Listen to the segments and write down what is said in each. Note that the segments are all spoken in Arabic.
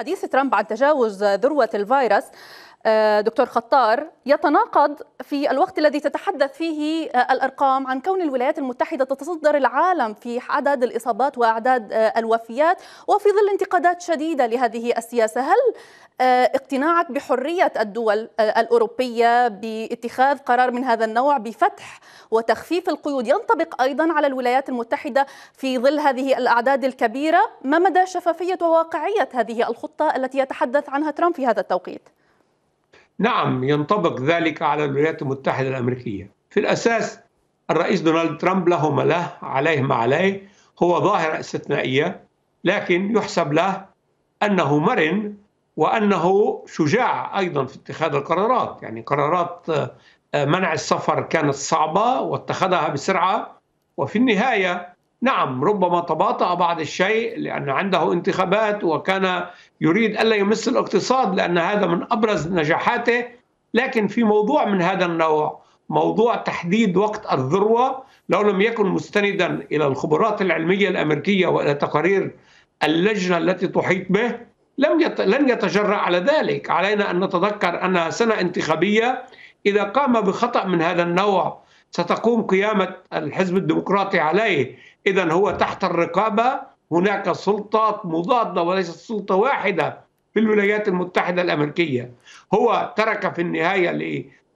حديث ترامب عن تجاوز ذروة الفيروس آه، دكتور خطار يتناقض في الوقت الذي تتحدث فيه آه، الارقام عن كون الولايات المتحده تتصدر العالم في عدد الاصابات واعداد آه، الوفيات وفي ظل انتقادات شديده لهذه السياسه، هل اقتناعك بحريه الدول الاوروبيه باتخاذ قرار من هذا النوع بفتح وتخفيف القيود ينطبق ايضا على الولايات المتحده في ظل هذه الاعداد الكبيره، ما مدى شفافيه وواقعيه هذه الخطوه؟ الخطة التي يتحدث عنها ترامب في هذا التوقيت نعم ينطبق ذلك على الولايات المتحدة الأمريكية في الأساس الرئيس دونالد ترامب له ما له عليه ما عليه هو ظاهرة استثنائية لكن يحسب له أنه مرن وأنه شجاع أيضا في اتخاذ القرارات يعني قرارات آه، منع السفر كانت صعبة واتخذها بسرعة وفي النهاية نعم ربما تباطأ بعض الشيء لأن عنده انتخابات وكان يريد ألا يمس الاقتصاد لأن هذا من أبرز نجاحاته لكن في موضوع من هذا النوع موضوع تحديد وقت الذروة لو لم يكن مستندا إلى الخبرات العلمية الأمريكية وإلى تقارير اللجنة التي تحيط به لم يت... لن يتجرأ على ذلك علينا أن نتذكر أنها سنة انتخابية إذا قام بخطأ من هذا النوع ستقوم قيامة الحزب الديمقراطي عليه إذا هو تحت الرقابة هناك سلطات مضادة وليست سلطة واحدة في الولايات المتحدة الأمريكية هو ترك في النهاية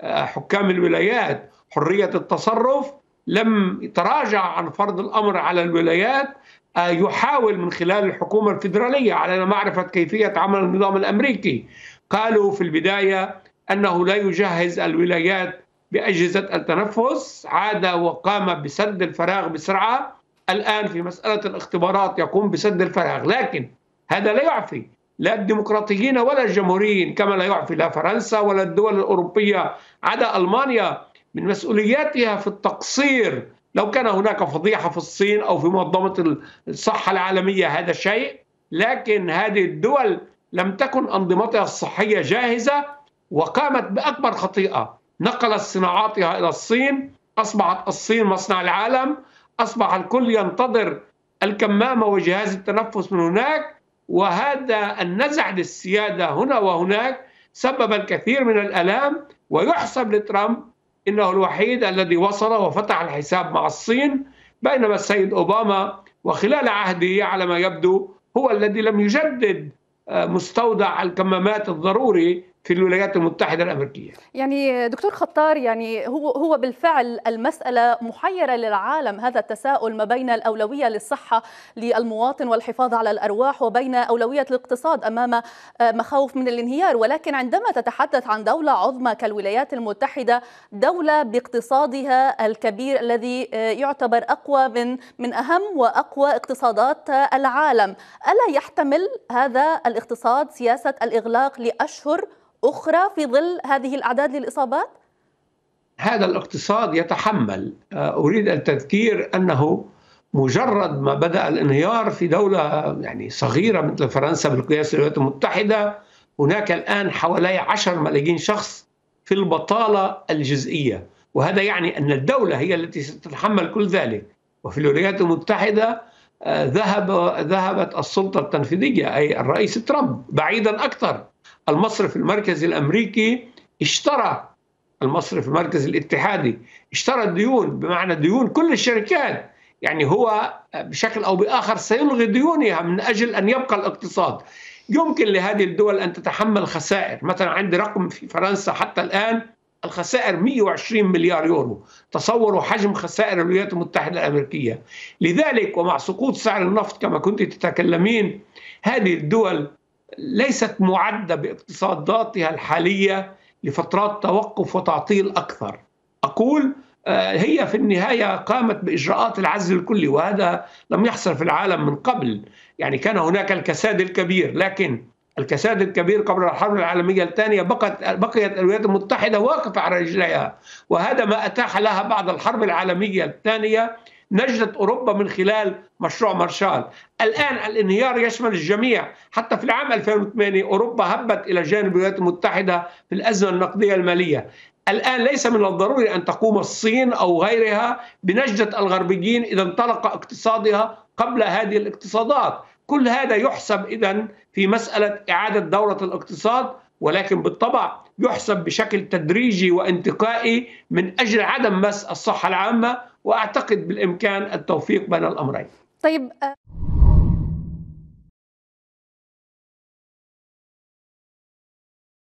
لحكام الولايات حرية التصرف لم يتراجع عن فرض الأمر على الولايات آه، يحاول من خلال الحكومة الفيدرالية علينا معرفة كيفية عمل النظام الأمريكي قالوا في البداية أنه لا يجهز الولايات بأجهزة التنفس عاد وقام بسد الفراغ بسرعة الآن في مسألة الاختبارات يقوم بسد الفراغ لكن هذا لا يعفي لا الديمقراطيين ولا الجمهوريين كما لا يعفي لا فرنسا ولا الدول الأوروبية عدا ألمانيا من مسؤولياتها في التقصير لو كان هناك فضيحة في الصين أو في منظمة الصحة العالمية هذا شيء لكن هذه الدول لم تكن أنظمتها الصحية جاهزة وقامت بأكبر خطيئة نقلت صناعاتها إلى الصين أصبحت الصين مصنع العالم أصبح الكل ينتظر الكمامة وجهاز التنفس من هناك وهذا النزع للسيادة هنا وهناك سبب الكثير من الألام ويحسب لترامب إنه الوحيد الذي وصل وفتح الحساب مع الصين بينما السيد أوباما وخلال عهده على ما يبدو هو الذي لم يجدد آه، مستودع الكمامات الضروري في الولايات المتحدة الأمريكية يعني دكتور خطار يعني هو هو بالفعل المسألة محيرة للعالم هذا التساؤل ما بين الأولوية للصحة للمواطن والحفاظ على الأرواح وبين أولوية الاقتصاد أمام مخاوف من الانهيار ولكن عندما تتحدث عن دولة عظمى كالولايات المتحدة دولة باقتصادها الكبير الذي يعتبر أقوى من من أهم وأقوى اقتصادات العالم ألا يحتمل هذا الاقتصاد سياسة الإغلاق لأشهر أخرى في ظل هذه الأعداد للإصابات؟ هذا الاقتصاد يتحمل آه، أريد التذكير أنه مجرد ما بدأ الانهيار في دولة يعني صغيرة مثل فرنسا بالقياس الولايات المتحدة هناك الآن حوالي 10 ملايين شخص في البطالة الجزئية وهذا يعني أن الدولة هي التي ستتحمل كل ذلك وفي الولايات المتحدة ذهب ذهبت السلطه التنفيذيه اي الرئيس ترامب بعيدا اكثر المصرف المركزي الامريكي اشترى المصرف المركزي الاتحادي اشترى الديون بمعنى ديون كل الشركات يعني هو بشكل او باخر سيلغي ديونها من اجل ان يبقى الاقتصاد يمكن لهذه الدول ان تتحمل خسائر مثلا عندي رقم في فرنسا حتى الان الخسائر 120 مليار يورو تصوروا حجم خسائر الولايات المتحدة الأمريكية لذلك ومع سقوط سعر النفط كما كنت تتكلمين هذه الدول ليست معدة باقتصاداتها الحالية لفترات توقف وتعطيل أكثر أقول آه، هي في النهاية قامت بإجراءات العزل الكلي وهذا لم يحصل في العالم من قبل يعني كان هناك الكساد الكبير لكن الكساد الكبير قبل الحرب العالمية الثانية بقت بقيت الولايات المتحدة واقفة على رجليها وهذا ما أتاح لها بعد الحرب العالمية الثانية نجدة أوروبا من خلال مشروع مارشال الآن الانهيار يشمل الجميع حتى في العام 2008 أوروبا هبت إلى جانب الولايات المتحدة في الأزمة النقدية المالية الآن ليس من الضروري أن تقوم الصين أو غيرها بنجدة الغربيين إذا انطلق اقتصادها قبل هذه الاقتصادات كل هذا يحسب إذا في مسألة إعادة دورة الاقتصاد ولكن بالطبع يحسب بشكل تدريجي وانتقائي من أجل عدم مس الصحة العامة وأعتقد بالإمكان التوفيق بين الأمرين طيب